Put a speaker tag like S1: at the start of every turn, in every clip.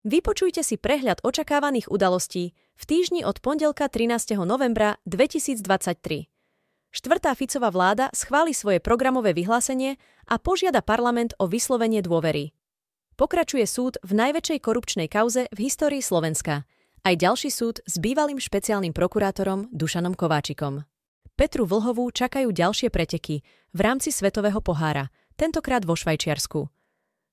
S1: Vypočujte si prehľad očakávaných udalostí v týždni od pondelka 13. novembra 2023. Štvrtá Ficová vláda schváli svoje programové vyhlásenie a požiada parlament o vyslovenie dôvery. Pokračuje súd v najväčšej korupčnej kauze v histórii Slovenska. Aj ďalší súd s bývalým špeciálnym prokurátorom Dušanom Kováčikom. Petru Vlhovú čakajú ďalšie preteky v rámci Svetového pohára, tentokrát vo Švajčiarsku.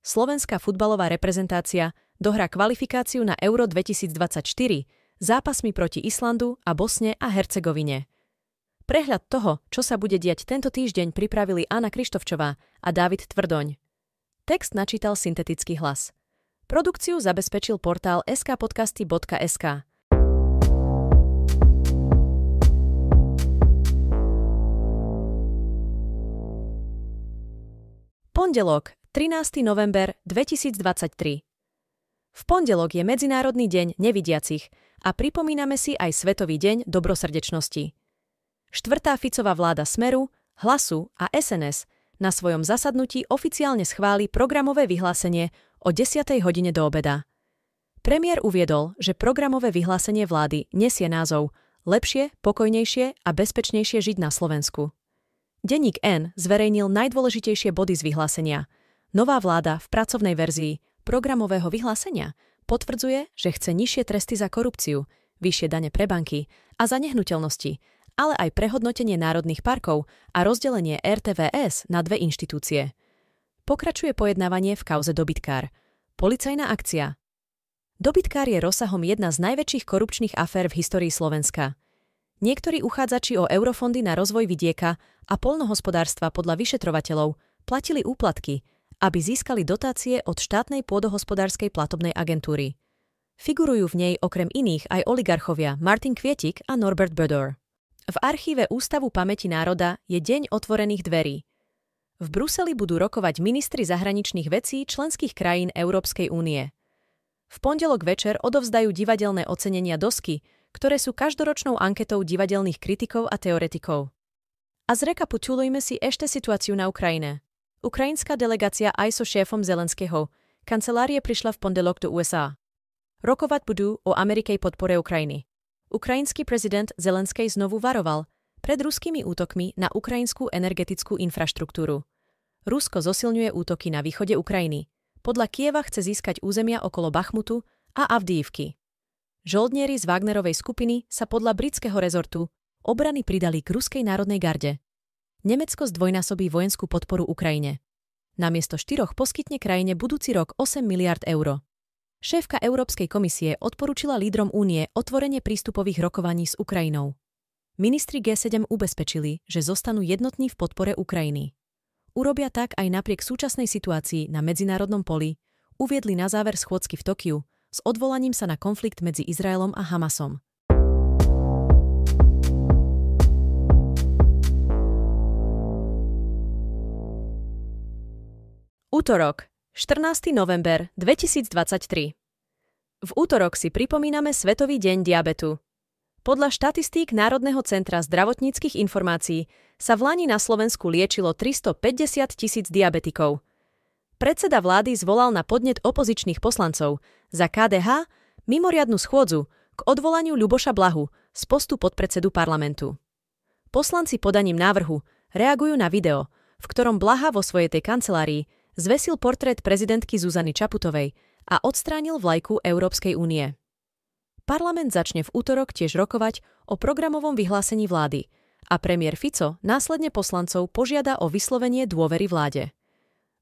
S1: Slovenská futbalová reprezentácia – dohrá kvalifikáciu na Euro 2024 zápasmi proti Islandu a Bosne a Hercegovine. Prehľad toho, čo sa bude diať tento týždeň, pripravili Anna Krištovčová a David Tvrdoň. Text načítal syntetický hlas. Produkciu zabezpečil portál skpodcasty.sk. Pondelok, 13. november 2023 v pondelok je Medzinárodný deň nevidiacich a pripomíname si aj Svetový deň dobrosrdečnosti. Štvrtá Ficová vláda Smeru, Hlasu a SNS na svojom zasadnutí oficiálne schváli programové vyhlásenie o 10. hodine do obeda. Premiér uviedol, že programové vyhlásenie vlády nesie názov Lepšie, pokojnejšie a bezpečnejšie žiť na Slovensku. Deník N zverejnil najdôležitejšie body z vyhlásenia. Nová vláda v pracovnej verzii – programového vyhlásenia potvrdzuje, že chce nižšie tresty za korupciu, vyššie dane pre banky a za nehnuteľnosti, ale aj prehodnotenie národných parkov a rozdelenie RTVS na dve inštitúcie. Pokračuje pojednávanie v kauze dobytkár. Policajná akcia. Dobytkár je rozsahom jedna z najväčších korupčných afér v histórii Slovenska. Niektorí uchádzači o eurofondy na rozvoj vidieka a polnohospodárstva podľa vyšetrovateľov platili úplatky – aby získali dotácie od štátnej pôdohospodárskej platobnej agentúry. Figurujú v nej okrem iných aj oligarchovia Martin Kvietik a Norbert Bödor. V archíve Ústavu pamäti národa je Deň otvorených dverí. V Bruseli budú rokovať ministri zahraničných vecí členských krajín Európskej únie. V pondelok večer odovzdajú divadelné ocenenia dosky, ktoré sú každoročnou anketou divadelných kritikov a teoretikov. A zrekapitulujme si ešte situáciu na Ukrajine. Ukrajinská delegácia aj so šéfom Zelenského kancelárie prišla v pondelok do USA. Rokovať budú o Amerikej podpore Ukrajiny. Ukrajinský prezident Zelenskej znovu varoval pred ruskými útokmi na ukrajinskú energetickú infraštruktúru. Rusko zosilňuje útoky na východe Ukrajiny. Podľa Kieva chce získať územia okolo Bachmutu a Avdívky. Žoldnieri z Wagnerovej skupiny sa podľa britského rezortu obrany pridali k ruskej národnej garde. Nemecko zdvojnásobí vojenskú podporu Ukrajine. Namiesto štyroch poskytne krajine budúci rok 8 miliard eur. Šéfka Európskej komisie odporúčila lídrom únie otvorenie prístupových rokovaní s Ukrajinou. Ministri G7 ubezpečili, že zostanú jednotní v podpore Ukrajiny. Urobia tak aj napriek súčasnej situácii na medzinárodnom poli, uviedli na záver schôdzky v Tokiu s odvolaním sa na konflikt medzi Izraelom a Hamasom. Útorok, 14. november 2023. V útorok si pripomíname Svetový deň diabetu. Podľa štatistík Národného centra zdravotníckých informácií sa v Lani na Slovensku liečilo 350 tisíc diabetikov. Predseda vlády zvolal na podnet opozičných poslancov za KDH mimoriadnu schôdzu k odvolaniu Ľuboša Blahu z postu podpredsedu parlamentu. Poslanci podaním návrhu reagujú na video, v ktorom Blaha vo svojej tej kancelárii zvesil portrét prezidentky Zuzany Čaputovej a odstránil vlajku Európskej únie. Parlament začne v útorok tiež rokovať o programovom vyhlásení vlády a premiér Fico následne poslancov požiada o vyslovenie dôvery vláde.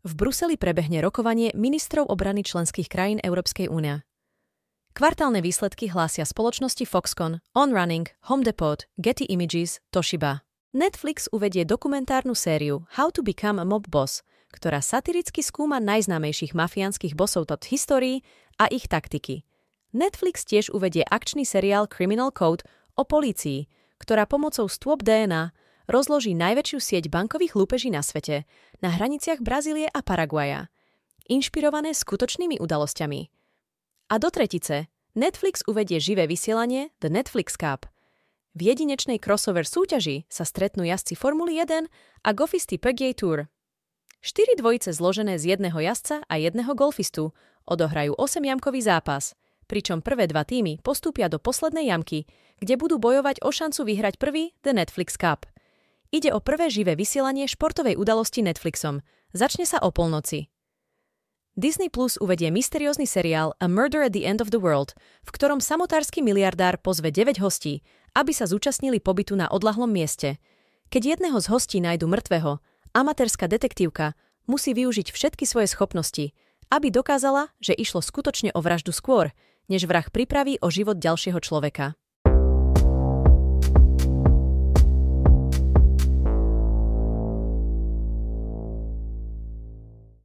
S1: V Bruseli prebehne rokovanie ministrov obrany členských krajín Európskej únie. Kvartálne výsledky hlásia spoločnosti Foxconn, On Running, Home Depot, Getty Images, Toshiba. Netflix uvedie dokumentárnu sériu How to Become a Mob Boss, ktorá satiricky skúma najznámejších mafiánskych bosov tot histórii a ich taktiky. Netflix tiež uvedie akčný seriál Criminal Code o polícii, ktorá pomocou stôp DNA rozloží najväčšiu sieť bankových lúpeží na svete, na hraniciach Brazílie a Paraguaja, inšpirované skutočnými udalosťami. A do tretice, Netflix uvedie živé vysielanie The Netflix Cup – v jedinečnej crossover súťaži sa stretnú jazdci Formuly 1 a gofisty Peggy Tour. Štyri dvojice zložené z jedného jazdca a jedného golfistu odohrajú 8-jamkový zápas, pričom prvé dva týmy postúpia do poslednej jamky, kde budú bojovať o šancu vyhrať prvý The Netflix Cup. Ide o prvé živé vysielanie športovej udalosti Netflixom. Začne sa o polnoci. Disney Plus uvedie mysteriózny seriál A Murder at the End of the World, v ktorom samotársky miliardár pozve 9 hostí, aby sa zúčastnili pobytu na odlahlom mieste. Keď jedného z hostí nájdu mŕtvého, Amatérska detektívka musí využiť všetky svoje schopnosti, aby dokázala, že išlo skutočne o vraždu skôr, než vrah pripraví o život ďalšieho človeka.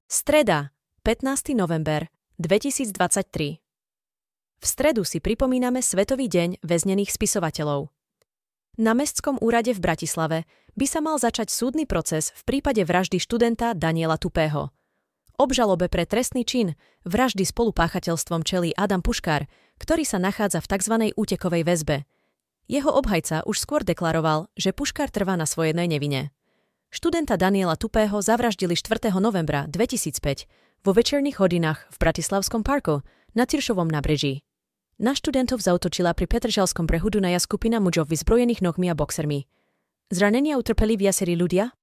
S1: Streda, 15. november 2023. V stredu si pripomíname Svetový deň väznených spisovateľov. Na Mestskom úrade v Bratislave by sa mal začať súdny proces v prípade vraždy študenta Daniela Tupého. Obžalobe pre trestný čin vraždy spolupáchateľstvom čelí Adam Puškár, ktorý sa nachádza v tzv. útekovej väzbe. Jeho obhajca už skôr deklaroval, že Puškár trvá na svoje nevine. Študenta Daniela Tupého zavraždili 4. novembra 2005 vo večerných hodinách v Bratislavskom parku na Ciršovom nabreží. Na študentov zautočila pri Petržalskom prehudu na skupina mužov vyzbrojených nohmi a boxermi. Zranenia utrpeli viacerí ľudia?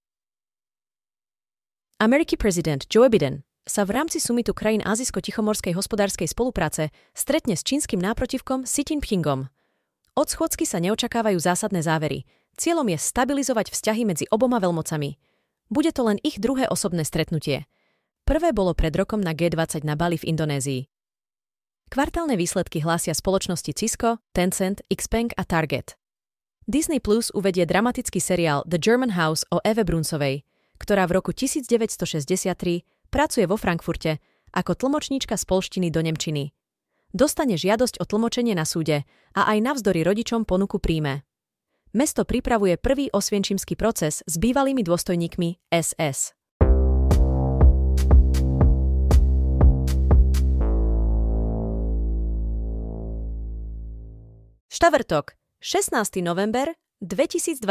S1: Americký prezident Joe Biden sa v rámci sumitu krajín Azijsko-Tichomorskej hospodárskej spolupráce stretne s čínskym náprotivkom Xi Jinpingom. Od schôdzky sa neočakávajú zásadné závery. Cieľom je stabilizovať vzťahy medzi oboma veľmocami. Bude to len ich druhé osobné stretnutie. Prvé bolo pred rokom na G20 na Bali v Indonézii. Kvartálne výsledky hlásia spoločnosti Cisco, Tencent, Xpeng a Target. Disney Plus uvedie dramatický seriál The German House o Eve Brunsovej, ktorá v roku 1963 pracuje vo Frankfurte ako tlmočníčka z polštiny do Nemčiny. Dostane žiadosť o tlmočenie na súde a aj navzdory rodičom ponuku príjme. Mesto pripravuje prvý osvienčimský proces s bývalými dôstojníkmi SS. Štvrtok, 16. november 2023.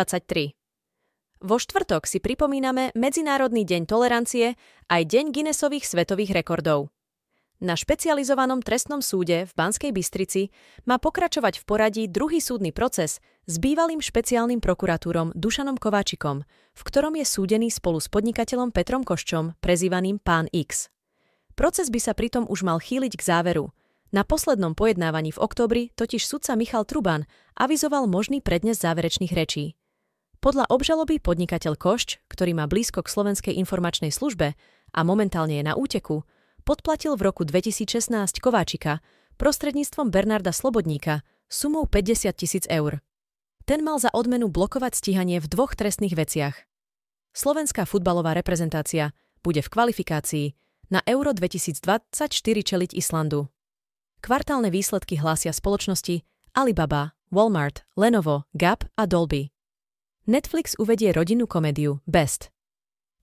S1: Vo štvrtok si pripomíname Medzinárodný deň tolerancie aj Deň Guinnessových svetových rekordov. Na špecializovanom trestnom súde v Banskej Bystrici má pokračovať v poradí druhý súdny proces s bývalým špeciálnym prokuratúrom Dušanom Kováčikom, v ktorom je súdený spolu s podnikateľom Petrom Koščom, prezývaným Pán X. Proces by sa pritom už mal chýliť k záveru – na poslednom pojednávaní v oktobri totiž sudca Michal Truban avizoval možný prednes záverečných rečí. Podľa obžaloby podnikateľ Košč, ktorý má blízko k Slovenskej informačnej službe a momentálne je na úteku, podplatil v roku 2016 Kováčika prostredníctvom Bernarda Slobodníka sumou 50 tisíc eur. Ten mal za odmenu blokovať stíhanie v dvoch trestných veciach. Slovenská futbalová reprezentácia bude v kvalifikácii na Euro 2024 čeliť Islandu. Kvartálne výsledky hlásia spoločnosti Alibaba, Walmart, Lenovo, Gap a Dolby. Netflix uvedie rodinnú komédiu Best.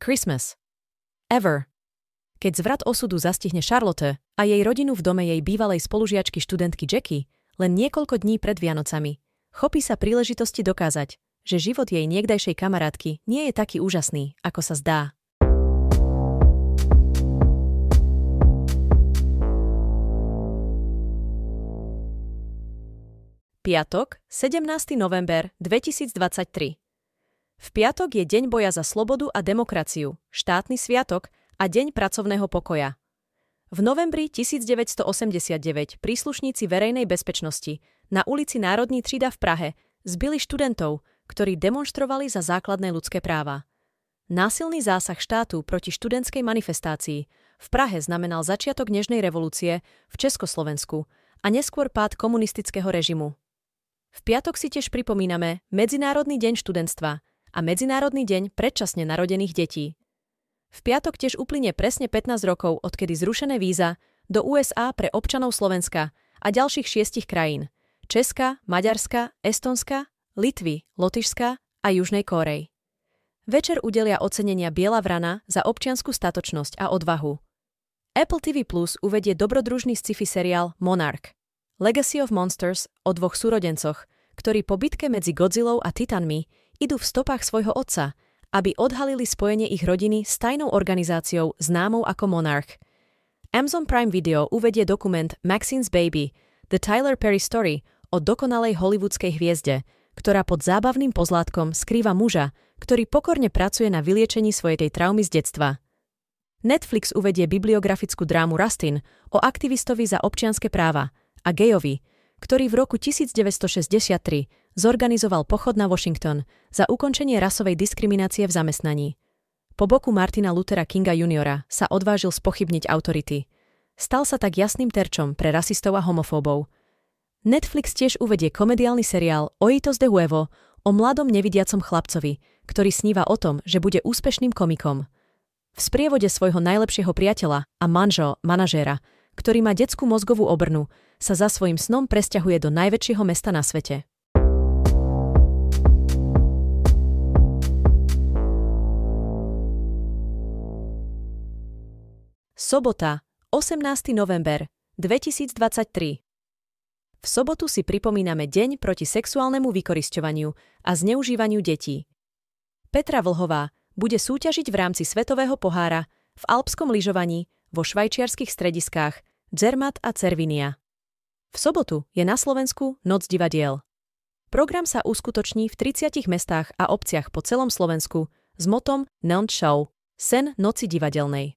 S1: Christmas. Ever. Keď zvrat osudu zastihne Charlotte a jej rodinu v dome jej bývalej spolužiačky študentky Jackie, len niekoľko dní pred Vianocami, chopí sa príležitosti dokázať, že život jej niekdajšej kamarátky nie je taký úžasný, ako sa zdá. Piatok, 17. november 2023. V piatok je Deň boja za slobodu a demokraciu, štátny sviatok a Deň pracovného pokoja. V novembri 1989 príslušníci verejnej bezpečnosti na ulici Národní třída v Prahe zbili študentov, ktorí demonstrovali za základné ľudské práva. Násilný zásah štátu proti študentskej manifestácii v Prahe znamenal začiatok Nežnej revolúcie v Československu a neskôr pád komunistického režimu. V piatok si tiež pripomíname Medzinárodný deň študentstva a Medzinárodný deň predčasne narodených detí. V piatok tiež uplynie presne 15 rokov, odkedy zrušené víza do USA pre občanov Slovenska a ďalších šiestich krajín – Česka, Maďarska, Estonska, Litvy, Lotyšska a Južnej Kórej. Večer udelia ocenenia Biela vrana za občianskú statočnosť a odvahu. Apple TV Plus uvedie dobrodružný sci-fi seriál Monarch – Legacy of Monsters o dvoch súrodencoch, ktorí po bitke medzi Godzillou a Titanmi idú v stopách svojho otca, aby odhalili spojenie ich rodiny s tajnou organizáciou známou ako Monarch. Amazon Prime Video uvedie dokument Maxine's Baby – The Tyler Perry Story o dokonalej hollywoodskej hviezde, ktorá pod zábavným pozlátkom skrýva muža, ktorý pokorne pracuje na vyliečení svojej tej traumy z detstva. Netflix uvedie bibliografickú drámu Rustin o aktivistovi za občianske práva – a Gayovi, ktorý v roku 1963 zorganizoval pochod na Washington za ukončenie rasovej diskriminácie v zamestnaní. Po boku Martina Luthera Kinga juniora sa odvážil spochybniť autority. Stal sa tak jasným terčom pre rasistov a homofóbov. Netflix tiež uvedie komediálny seriál Oitos de Huevo o mladom nevidiacom chlapcovi, ktorý sníva o tom, že bude úspešným komikom. V sprievode svojho najlepšieho priateľa a manžo, manažéra, ktorý má detskú mozgovú obrnu, sa za svojim snom presťahuje do najväčšieho mesta na svete. Sobota, 18. november 2023. V sobotu si pripomíname Deň proti sexuálnemu vykorisťovaniu a zneužívaniu detí. Petra Vlhová bude súťažiť v rámci Svetového pohára v alpskom lyžovaní vo švajčiarskych strediskách Zermatt a Cervinia. V sobotu je na Slovensku Noc divadiel. Program sa uskutoční v 30 mestách a obciach po celom Slovensku s motom Nant Show – Sen noci divadelnej.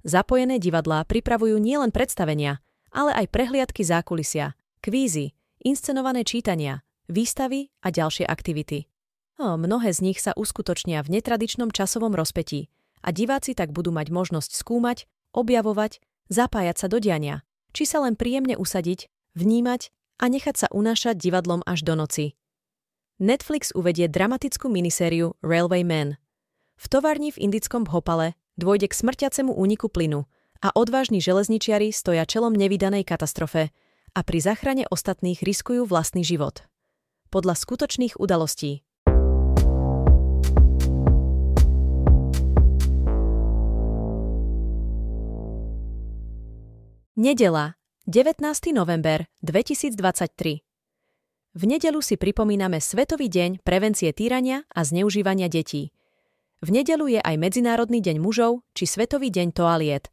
S1: Zapojené divadlá pripravujú nielen predstavenia, ale aj prehliadky zákulisia, kvízy, inscenované čítania, výstavy a ďalšie aktivity. O, mnohé z nich sa uskutočnia v netradičnom časovom rozpetí a diváci tak budú mať možnosť skúmať, objavovať, zapájať sa do diania, či sa len príjemne usadiť vnímať a nechať sa unášať divadlom až do noci. Netflix uvedie dramatickú minisériu Railway Man. V továrni v indickom Bhopale dôjde k smrťacemu úniku plynu a odvážni železničiari stoja čelom nevydanej katastrofe a pri záchrane ostatných riskujú vlastný život. Podľa skutočných udalostí. Nedela 19. november 2023. V nedelu si pripomíname Svetový deň prevencie týrania a zneužívania detí. V nedelu je aj Medzinárodný deň mužov či Svetový deň toaliet.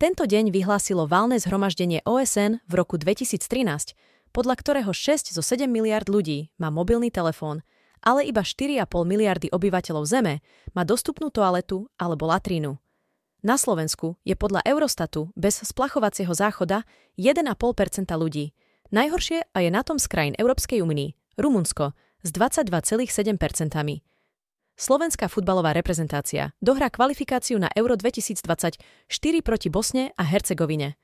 S1: Tento deň vyhlásilo válne zhromaždenie OSN v roku 2013, podľa ktorého 6 zo 7 miliard ľudí má mobilný telefón, ale iba 4,5 miliardy obyvateľov Zeme má dostupnú toaletu alebo latrínu. Na Slovensku je podľa Eurostatu bez splachovacieho záchoda 1,5 ľudí. Najhoršie a je na tom z krajín Európskej únii, Rumunsko, s 22,7 Slovenská futbalová reprezentácia dohrá kvalifikáciu na Euro 2024 proti Bosne a Hercegovine.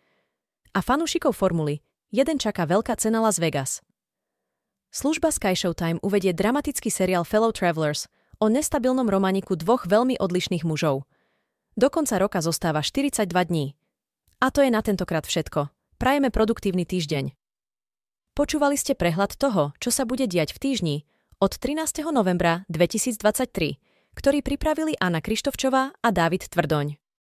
S1: A fanúšikov formuly jeden čaká veľká cena Las Vegas. Služba Sky Showtime uvedie dramatický seriál Fellow Travelers o nestabilnom romaniku dvoch veľmi odlišných mužov – do konca roka zostáva 42 dní. A to je na tentokrát všetko. Prajeme produktívny týždeň. Počúvali ste prehľad toho, čo sa bude diať v týždni od 13. novembra 2023, ktorý pripravili Anna Krištovčová a Dávid Tvrdoň.